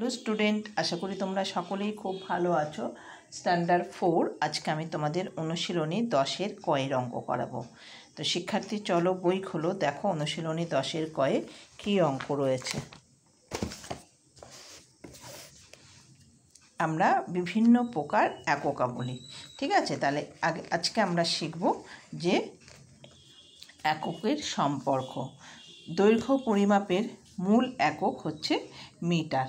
hello student আশা করি তোমরা সকলেই খুব ভালো আছো স্ট্যান্ডার্ড ফোর আজকে আমি তোমাদের অনুশীলনী দশের কয়ের অঙ্ক করাবো তো শিক্ষার্থী চলো বই খোলো দেখো অনুশীলনী দশের কয়ে কি অঙ্ক রয়েছে আমরা বিভিন্ন প্রকার এককা বলি ঠিক আছে তাহলে আগে আজকে আমরা শিখব যে এককের সম্পর্ক দৈর্ঘ্য পরিমাপের মূল একক হচ্ছে মিটার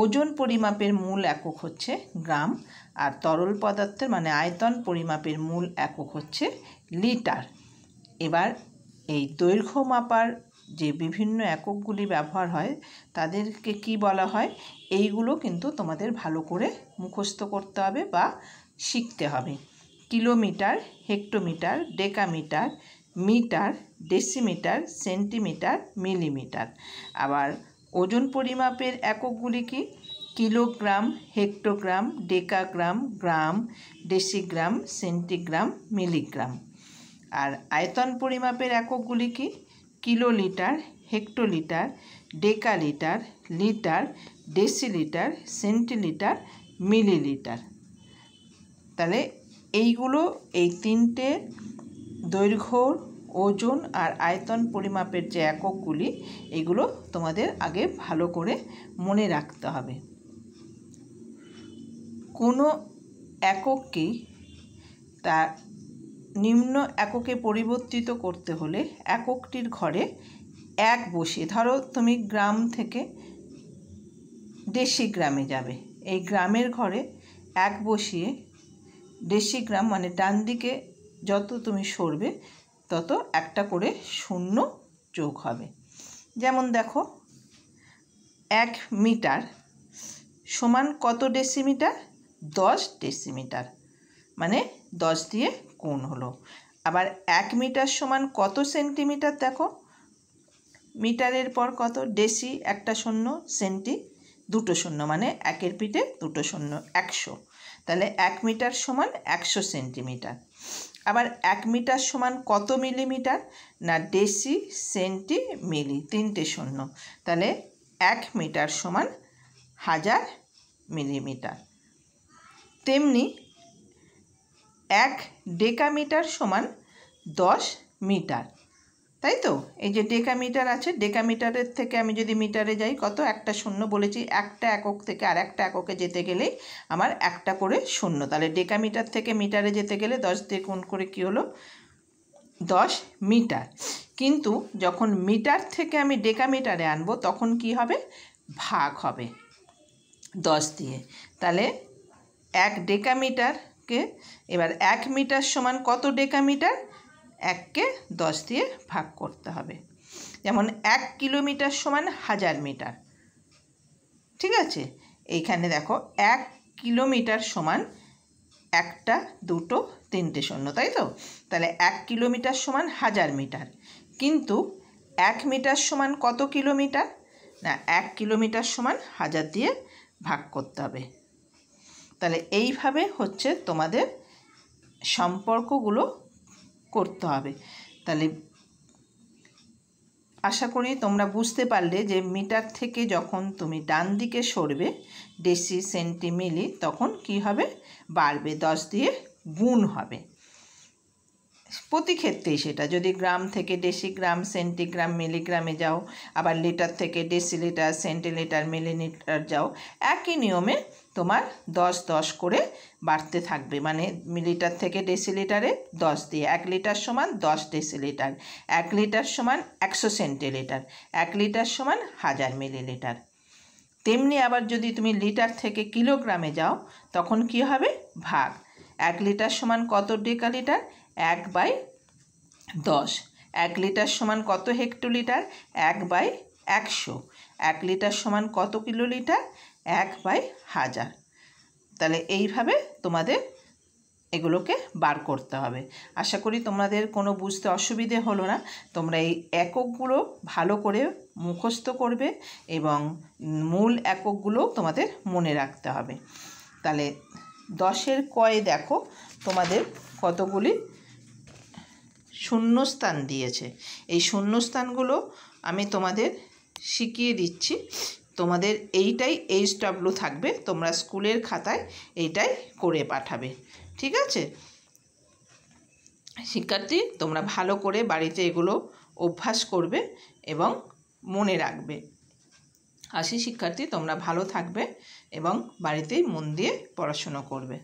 ওজন পরিমাপের মূল একক হচ্ছে গ্রাম আর তরল পদার্থের মানে আয়তন পরিমাপের মূল একক হচ্ছে লিটার এবার এই দৈর্ঘ্য মাপার যে বিভিন্ন এককগুলি ব্যবহার হয় তাদেরকে কি বলা হয় এইগুলো কিন্তু তোমাদের ভালো করে মুখস্থ করতে হবে বা শিখতে হবে kilometre hectometre decametre metre decimetre centimetre millimetre আবার ওজন পরিমাপের এককগুলি কি kilogram hectogram decagram gram decigram centigram milligram আর আয়তন পরিমাপের এককগুলি কি kilolitre hectolitre decalitre litre decilitre centilitre millilitre তাহলে এইগুলো এই তিনটে দৈর্ঘ্য ওজন আর আয়তন পরিমাপের যে এককগুলি এগুলো তোমাদের আগে ভালো করে মনে রাখতে হবে কোনো এককে তার নিম্ন এককে পরিবর্তিত করতে হলে এককটির ঘরে এক বসিয়ে ধরো তুমি গ্রাম থেকে দেশি গ্রামে যাবে এই গ্রামের ঘরে এক বসিয়ে দেশি গ্রাম মানে ডান দিকে যত তুমি সরবে তত একটা করে শূন্য যোগ হবে যেমন দেখো এক মিটার সমান কত ডেসিমিটার দশ ডেসিমিটার মানে দশ দিয়ে কোণ হলো আবার এক মিটার সমান কত সেন্টিমিটার দেখো মিটারের পর কত ডেসি একটা শূন্য সেন্টি দুটো শূন্য মানে একের পিঠে দুটো শূন্য একশো তাহলে এক মিটার সমান একশো সেন্টিমিটার আবার এক মিটার সমান কত মিলিমিটার না ডেসি সেন্টি মিলি তিনটে শূন্য তাহলে এক মিটার সমান হাজার মিলিমিটার তেমনি এক ডেকামিটার সমান দশ মিটার তাই তো এই যে ডেকামিটার আছে ডেকামিটারের থেকে আমি যদি মিটারে যাই কত একটা শূন্য বলেছি একটা একক থেকে আর একটা এককে যেতে গেলে আমার একটা করে শূন্য তাহলে ডেকামিটার থেকে মিটারে যেতে গেলে দশ দিয়ে কোন করে কি হলো দশ মিটার কিন্তু যখন মিটার থেকে আমি ডেকামিটারে আনবো তখন কি হবে ভাগ হবে দশ দিয়ে তাহলে এক ডেকামিটারকে এবার এক মিটার সমান কত ডেকামিটার এককে দশ দিয়ে ভাগ করতে হবে যেমন এক কিলোমিটার সমান হাজার মিটার ঠিক আছে এইখানে দেখো এক কিলোমিটার সমান একটা দুটো তিনটে শূন্য তাই তো তাহলে এক কিলোমিটার সমান হাজার মিটার কিন্তু এক মিটার সমান কত কিলোমিটার না এক কিলোমিটার সমান হাজার দিয়ে ভাগ করতে হবে তাহলে এইভাবে হচ্ছে তোমাদের সম্পর্কগুলো করতে হবে তাহলে আশা করি তোমরা বুঝতে পারলে যে মিটার থেকে যখন তুমি ডান দিকে সরবে ডেসি সেন্টিমিলি তখন কি হবে বাড়বে দশ দিয়ে গুণ হবে প্রতি ক্ষেত্রেই সেটা যদি গ্রাম থেকে ডেসিগ্রাম সেন্টিগ্রাম মিলিগ্রামে যাও আবার লিটার থেকে ডেসিলিটার সেন্টিলিটার মিলিলিটার যাও একই নিয়মে তোমার দশ দশ করে বাড়তে থাকবে মানে লিটার থেকে ডেসিলিটারে দশ দিয়ে এক লিটার সমান দশ ডেসিলিটার এক লিটার সমান একশো সেন্টিলিটার এক লিটার সমান হাজার মিলিলিটার তেমনি আবার যদি তুমি লিটার থেকে কিলোগ্রামে যাও তখন কি হবে ভাগ এক লিটার সমান কত ডেকালিটার এক বাই দশ এক লিটার সমান কত হেক্টোলিটার এক বাই একশো এক লিটার সমান কত কিলোলিটার এক বাই হাজার তাহলে এইভাবে তোমাদের এগুলোকে বার করতে হবে আশা করি তোমাদের কোনো বুঝতে অসুবিধে হলো না তোমরা এই এককগুলো ভালো করে মুখস্থ করবে এবং মূল এককগুলো তোমাদের মনে রাখতে হবে তাহলে দশের কয়ে দেখো তোমাদের কতগুলি শূন্যস্থান দিয়েছে এই শূন্যস্থানগুলো আমি তোমাদের শিখিয়ে দিচ্ছি তোমাদের এইটাই এইচ ডাব্লু থাকবে তোমরা স্কুলের খাতায় এইটাই করে পাঠাবে ঠিক আছে শিক্ষার্থী তোমরা ভালো করে বাড়িতে এগুলো অভ্যাস করবে এবং মনে রাখবে আশি শিক্ষার্থী তোমরা ভালো থাকবে এবং বাড়িতেই মন দিয়ে পড়াশুনো করবে